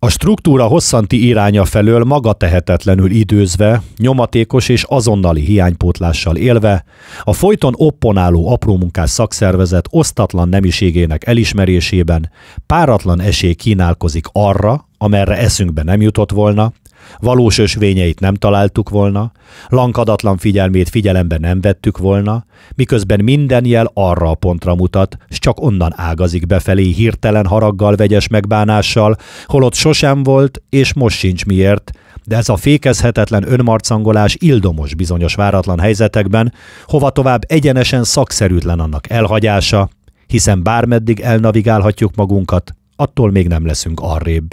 A struktúra hosszanti iránya felől maga tehetetlenül időzve, nyomatékos és azonnali hiánypótlással élve, a folyton opponáló aprómunkás szakszervezet osztatlan nemiségének elismerésében páratlan esély kínálkozik arra, amerre eszünkbe nem jutott volna, valós ösvényeit nem találtuk volna, lankadatlan figyelmét figyelembe nem vettük volna, miközben minden jel arra a pontra mutat, s csak onnan ágazik befelé hirtelen haraggal, vegyes megbánással, holott sosem volt, és most sincs miért, de ez a fékezhetetlen önmarcangolás ildomos bizonyos váratlan helyzetekben, hova tovább egyenesen szakszerűtlen annak elhagyása, hiszen bármeddig elnavigálhatjuk magunkat, attól még nem leszünk arrébb.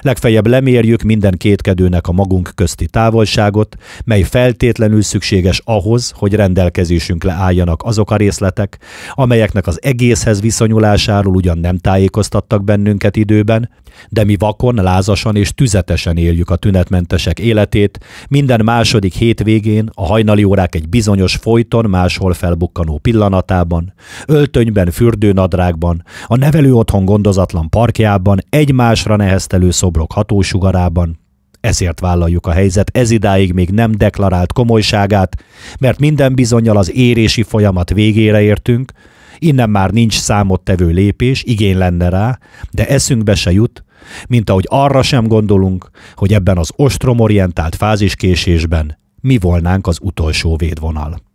Legfeljebb lemérjük minden kétkedőnek a magunk közti távolságot, mely feltétlenül szükséges ahhoz, hogy rendelkezésünkre álljanak azok a részletek, amelyeknek az egészhez viszonyulásáról ugyan nem tájékoztattak bennünket időben, de mi vakon, lázasan és tüzetesen éljük a tünetmentesek életét, minden második hétvégén, a hajnali órák egy bizonyos folyton máshol felbukkanó pillanatában, öltönyben, fürdőnadrágban, a nevelő otthon gondozatlan parkjában egymásra neheztelő szobrok hatósugarában, ezért vállaljuk a helyzet ez idáig még nem deklarált komolyságát, mert minden bizonyal az érési folyamat végére értünk, innen már nincs számottevő lépés, igény lenne rá, de eszünkbe se jut, mint ahogy arra sem gondolunk, hogy ebben az ostromorientált fáziskésésben mi volnánk az utolsó védvonal.